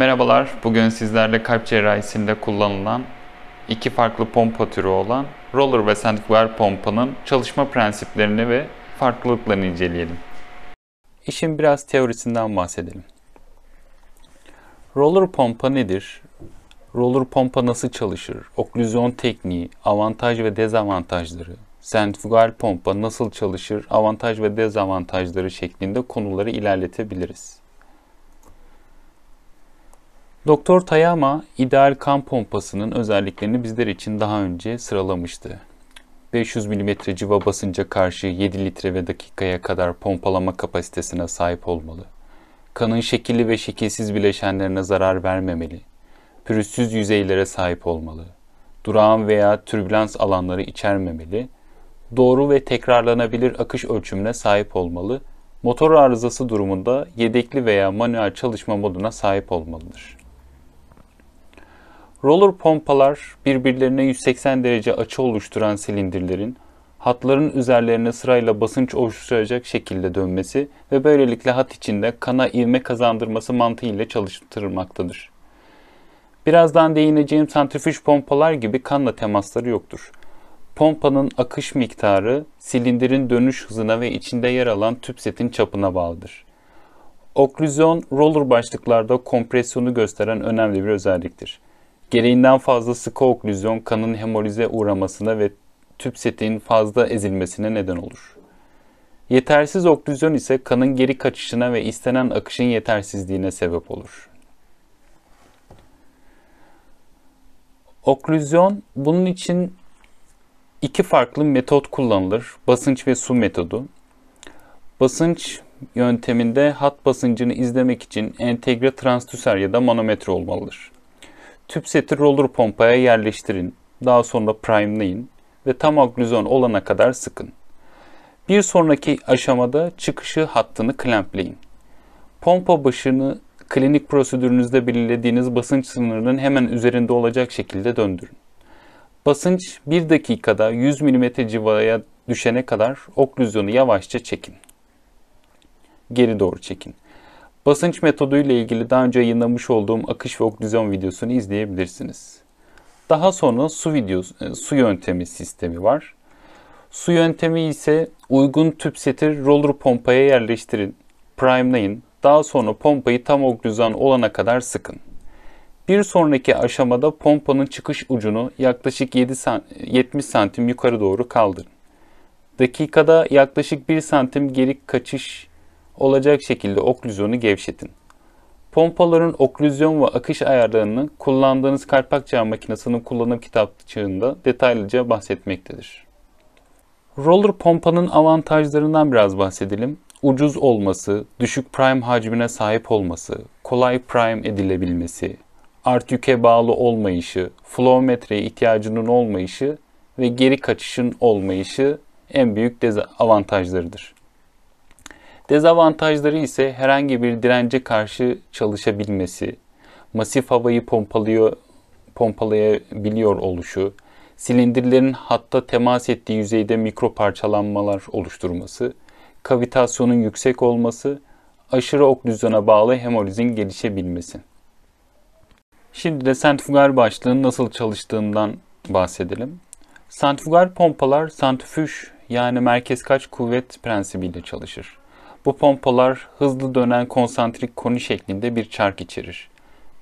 Merhabalar, bugün sizlerle kalp cerrahisinde kullanılan iki farklı pompa türü olan roller ve centrifugal pompanın çalışma prensiplerini ve farklılıklarını inceleyelim. İşin biraz teorisinden bahsedelim. Roller pompa nedir? Roller pompa nasıl çalışır? Oklüzyon tekniği, avantaj ve dezavantajları, sentrifugal pompa nasıl çalışır, avantaj ve dezavantajları şeklinde konuları ilerletebiliriz. Doktor Tayama ideal kan pompasının özelliklerini bizler için daha önce sıralamıştı. 500 mm civa basınca karşı 7 litre ve dakikaya kadar pompalama kapasitesine sahip olmalı. Kanın şekilli ve şekilsiz bileşenlerine zarar vermemeli. Pürüzsüz yüzeylere sahip olmalı. Durağan veya türbülans alanları içermemeli. Doğru ve tekrarlanabilir akış ölçümüne sahip olmalı. Motor arızası durumunda yedekli veya manuel çalışma moduna sahip olmalıdır. Roller pompalar birbirlerine 180 derece açı oluşturan silindirlerin hatların üzerlerine sırayla basınç oluşturacak şekilde dönmesi ve böylelikle hat içinde kana ivme kazandırması mantığıyla çalıştırılmaktadır. Birazdan değineceğim santrifüj pompalar gibi kanla temasları yoktur. Pompanın akış miktarı silindirin dönüş hızına ve içinde yer alan tüp setin çapına bağlıdır. Oklüzyon roller başlıklarda kompresyonu gösteren önemli bir özelliktir. Gereğinden fazla sıkı oklüzyon kanın hemolize uğramasına ve tüp setiğin fazla ezilmesine neden olur. Yetersiz oklüzyon ise kanın geri kaçışına ve istenen akışın yetersizliğine sebep olur. Oklüzyon bunun için iki farklı metot kullanılır. Basınç ve su metodu. Basınç yönteminde hat basıncını izlemek için entegre transdüser ya da manometre olmalıdır. Tüp seti roller pompaya yerleştirin. Daha sonra primeleyin ve tam oklüzyon olana kadar sıkın. Bir sonraki aşamada çıkışı hattını klempleyin. Pompa başını klinik prosedürünüzde belirlediğiniz basınç sınırının hemen üzerinde olacak şekilde döndürün. Basınç 1 dakikada 100 mm civaraya düşene kadar oklüzyonu yavaşça çekin. Geri doğru çekin. Basınç metoduyla ilgili daha önce yayınlamış olduğum akış ve oklüzyon videosunu izleyebilirsiniz. Daha sonra su videosu, e, su yöntemi sistemi var. Su yöntemi ise uygun tüp seti roller pompaya yerleştirin, primelayın. daha sonra pompayı tam oklüzyon olana kadar sıkın. Bir sonraki aşamada pompanın çıkış ucunu yaklaşık 7 70 santim yukarı doğru kaldırın. Dakikada yaklaşık 1 santim geri kaçış olacak şekilde oklüzyonu gevşetin. Pompaların oklüzyon ve akış ayarlarını kullandığınız kalpak çağ makinesinin kullanım kitapçığında detaylıca bahsetmektedir. Roller pompanın avantajlarından biraz bahsedelim. Ucuz olması, düşük prime hacmine sahip olması, kolay prime edilebilmesi, art yüke bağlı olmayışı, flow metreye ihtiyacının olmayışı ve geri kaçışın olmayışı en büyük dezavantajlarıdır. Dezavantajları ise herhangi bir dirence karşı çalışabilmesi, masif havayı pompalıyor, pompalayabiliyor oluşu, silindirlerin hatta temas ettiği yüzeyde mikro parçalanmalar oluşturması, kavitasyonun yüksek olması, aşırı oklüzyona bağlı hemorizin gelişebilmesi. Şimdi de sentrifügal başlığın nasıl çalıştığından bahsedelim. Sentrifügal pompalar santrifüj yani merkezkaç kuvvet prensibiyle çalışır. Bu pompalar hızlı dönen konsantrik koni şeklinde bir çark içerir.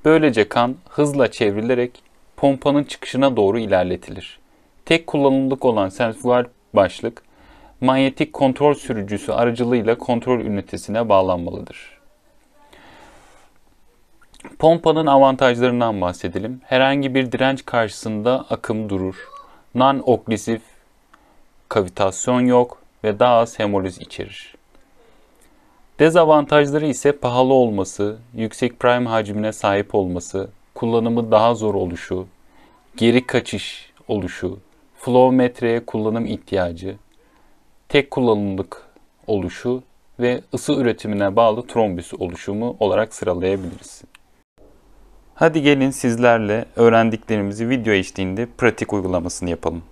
Böylece kan hızla çevrilerek pompanın çıkışına doğru ilerletilir. Tek kullanımlık olan sensüel başlık manyetik kontrol sürücüsü aracılığıyla kontrol ünitesine bağlanmalıdır. Pompanın avantajlarından bahsedelim. Herhangi bir direnç karşısında akım durur. Non-oklisif, kavitasyon yok ve daha az hemoliz içerir. Dezavantajları ise pahalı olması, yüksek prime hacmine sahip olması, kullanımı daha zor oluşu, geri kaçış oluşu, flow metreye kullanım ihtiyacı, tek kullanımlık oluşu ve ısı üretimine bağlı trombüs oluşumu olarak sıralayabiliriz. Hadi gelin sizlerle öğrendiklerimizi video eşliğinde pratik uygulamasını yapalım.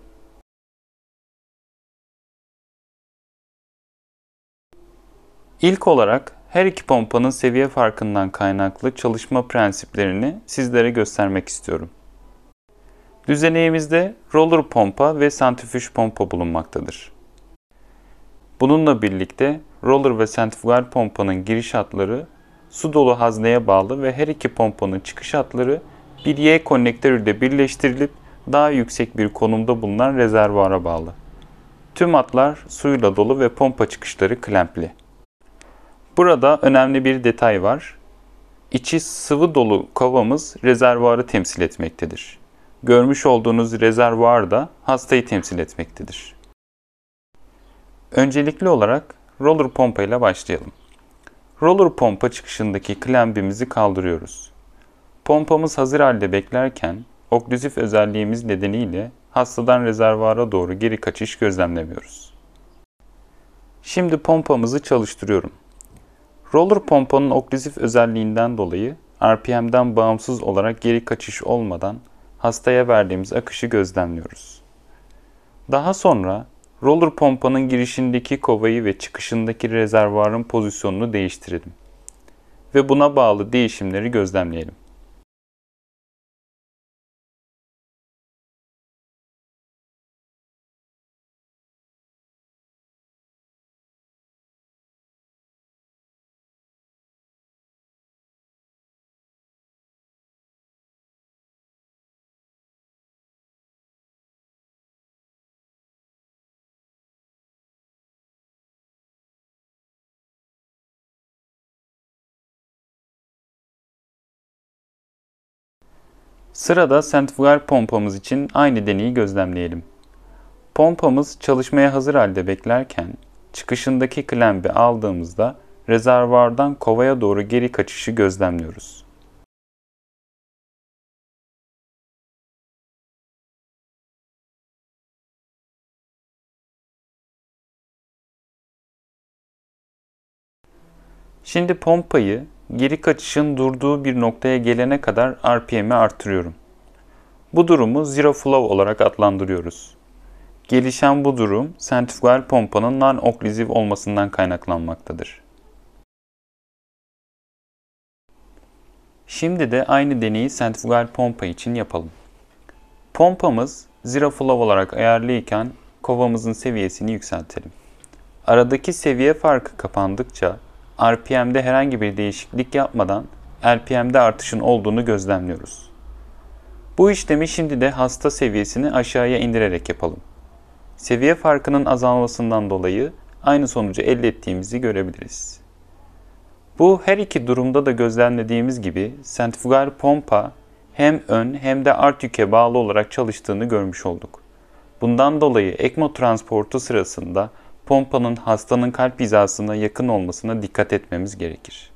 İlk olarak her iki pompanın seviye farkından kaynaklı çalışma prensiplerini sizlere göstermek istiyorum. Düzeneğimizde roller pompa ve santrifüj pompa bulunmaktadır. Bununla birlikte roller ve sentrifugal pompanın giriş hatları su dolu hazneye bağlı ve her iki pompanın çıkış hatları bir Y konnektörüyle birleştirilip daha yüksek bir konumda bulunan rezervuara bağlı. Tüm hatlar suyla dolu ve pompa çıkışları klempli. Burada önemli bir detay var. İçi sıvı dolu kovamız rezervuarı temsil etmektedir. Görmüş olduğunuz rezervuar da hastayı temsil etmektedir. Öncelikli olarak roller pompa ile başlayalım. Roller pompa çıkışındaki klembimizi kaldırıyoruz. Pompamız hazır halde beklerken oklüzif özelliğimiz nedeniyle hastadan rezervuara doğru geri kaçış gözlemlemiyoruz. Şimdi pompamızı çalıştırıyorum. Roller pompanın oklüzif özelliğinden dolayı RPM'den bağımsız olarak geri kaçış olmadan hastaya verdiğimiz akışı gözlemliyoruz. Daha sonra roller pompanın girişindeki kovayı ve çıkışındaki rezervuarın pozisyonunu değiştirelim ve buna bağlı değişimleri gözlemleyelim. Sırada sentrifügal pompamız için aynı deneyi gözlemleyelim. Pompamız çalışmaya hazır halde beklerken çıkışındaki klembi aldığımızda rezervuardan kovaya doğru geri kaçışı gözlemliyoruz. Şimdi pompayı geri kaçışın durduğu bir noktaya gelene kadar RPM'i artırıyorum. Bu durumu zero flow olarak adlandırıyoruz. Gelişen bu durum sentrifugal pompanın non-okluziv olmasından kaynaklanmaktadır. Şimdi de aynı deneyi sentrifugal pompa için yapalım. Pompamız zero flow olarak ayarlıyken kovamızın seviyesini yükseltelim. Aradaki seviye farkı kapandıkça RPM'de herhangi bir değişiklik yapmadan RPM'de artışın olduğunu gözlemliyoruz. Bu işlemi şimdi de hasta seviyesini aşağıya indirerek yapalım. Seviye farkının azalmasından dolayı aynı sonucu elde ettiğimizi görebiliriz. Bu her iki durumda da gözlemlediğimiz gibi sentrifugal pompa hem ön hem de art yüke bağlı olarak çalıştığını görmüş olduk. Bundan dolayı ekmo transportu sırasında pompanın hastanın kalp hizasına yakın olmasına dikkat etmemiz gerekir.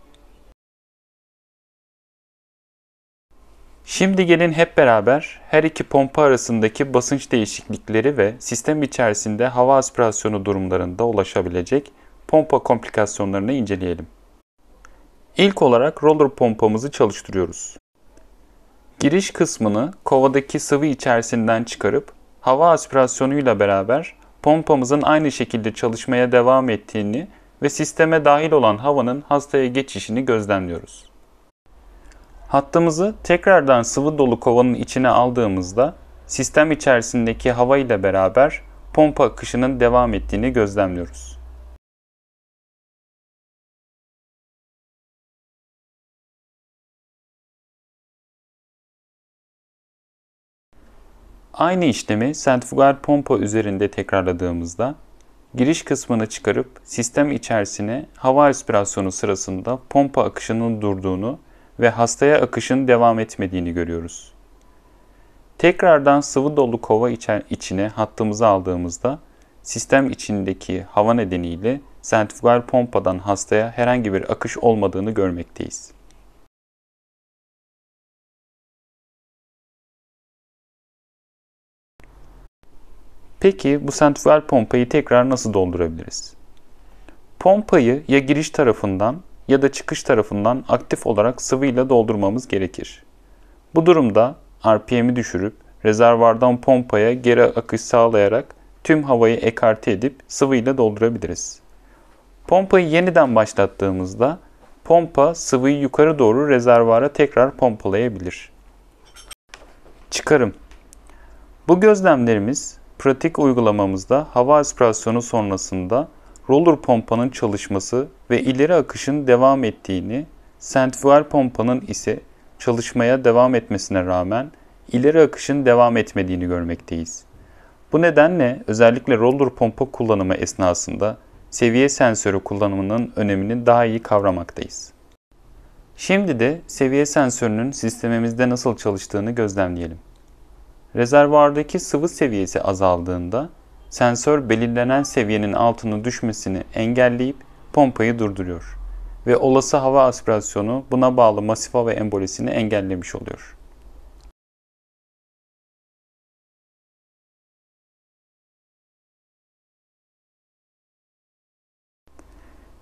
Şimdi gelin hep beraber her iki pompa arasındaki basınç değişiklikleri ve sistem içerisinde hava aspirasyonu durumlarında ulaşabilecek pompa komplikasyonlarını inceleyelim. İlk olarak roller pompamızı çalıştırıyoruz. Giriş kısmını kovadaki sıvı içerisinden çıkarıp hava aspirasyonuyla beraber pompamızın aynı şekilde çalışmaya devam ettiğini ve sisteme dahil olan havanın hastaya geçişini gözlemliyoruz. Hattımızı tekrardan sıvı dolu kovanın içine aldığımızda sistem içerisindeki hava ile beraber pompa akışının devam ettiğini gözlemliyoruz. Aynı işlemi sentrifügal pompa üzerinde tekrarladığımızda giriş kısmını çıkarıp sistem içerisine hava aspirasyonu sırasında pompa akışının durduğunu ve hastaya akışın devam etmediğini görüyoruz. Tekrardan sıvı dolu kova içine hattımızı aldığımızda sistem içindeki hava nedeniyle sentrifügal pompadan hastaya herhangi bir akış olmadığını görmekteyiz. Peki bu sentrifügal pompayı tekrar nasıl doldurabiliriz? Pompayı ya giriş tarafından ya da çıkış tarafından aktif olarak sıvıyla doldurmamız gerekir. Bu durumda RPM'i düşürüp rezervardan pompaya geri akış sağlayarak tüm havayı ekarte edip sıvıyla doldurabiliriz. Pompayı yeniden başlattığımızda pompa sıvıyı yukarı doğru rezervara tekrar pompalayabilir. Çıkarım Bu gözlemlerimiz Pratik uygulamamızda hava aspirasyonu sonrasında roller pompanın çalışması ve ileri akışın devam ettiğini, centrifugal pompanın ise çalışmaya devam etmesine rağmen ileri akışın devam etmediğini görmekteyiz. Bu nedenle özellikle roller pompa kullanımı esnasında seviye sensörü kullanımının önemini daha iyi kavramaktayız. Şimdi de seviye sensörünün sistemimizde nasıl çalıştığını gözlemleyelim. Rezervuardaki sıvı seviyesi azaldığında sensör belirlenen seviyenin altına düşmesini engelleyip pompayı durduruyor ve olası hava aspirasyonu buna bağlı masif hava embolisini engellemiş oluyor.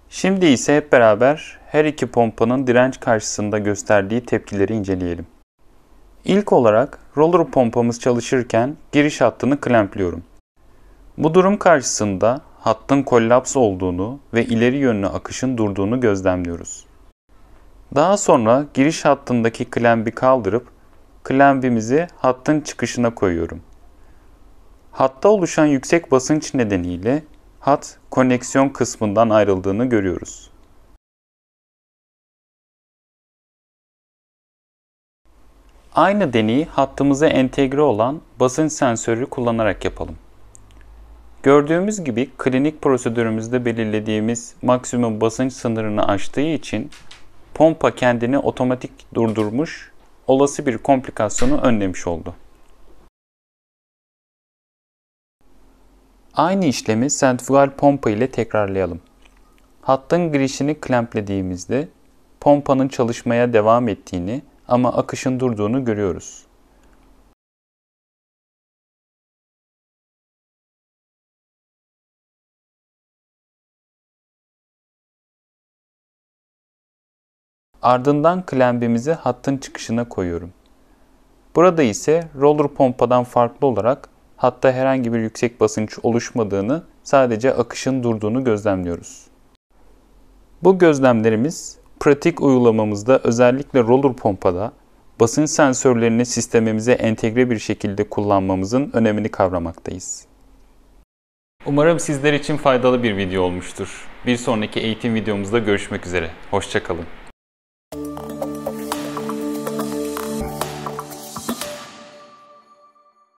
Şimdi ise hep beraber her iki pompanın direnç karşısında gösterdiği tepkileri inceleyelim. İlk olarak roller pompamız çalışırken giriş hattını klempliyorum. Bu durum karşısında hattın kollaps olduğunu ve ileri yönlü akışın durduğunu gözlemliyoruz. Daha sonra giriş hattındaki klembi kaldırıp klembimizi hattın çıkışına koyuyorum. Hatta oluşan yüksek basınç nedeniyle hat koneksiyon kısmından ayrıldığını görüyoruz. Aynı deneyi hattımıza entegre olan basınç sensörü kullanarak yapalım. Gördüğümüz gibi klinik prosedürümüzde belirlediğimiz maksimum basınç sınırını aştığı için pompa kendini otomatik durdurmuş, olası bir komplikasyonu önlemiş oldu. Aynı işlemi sentrifugal pompa ile tekrarlayalım. Hattın girişini klemplediğimizde pompanın çalışmaya devam ettiğini ama akışın durduğunu görüyoruz. Ardından klembimizi hattın çıkışına koyuyorum. Burada ise roller pompadan farklı olarak hatta herhangi bir yüksek basınç oluşmadığını sadece akışın durduğunu gözlemliyoruz. Bu gözlemlerimiz Pratik uygulamamızda özellikle roller pompada basınç sensörlerini sistemimize entegre bir şekilde kullanmamızın önemini kavramaktayız. Umarım sizler için faydalı bir video olmuştur. Bir sonraki eğitim videomuzda görüşmek üzere. Hoşçakalın.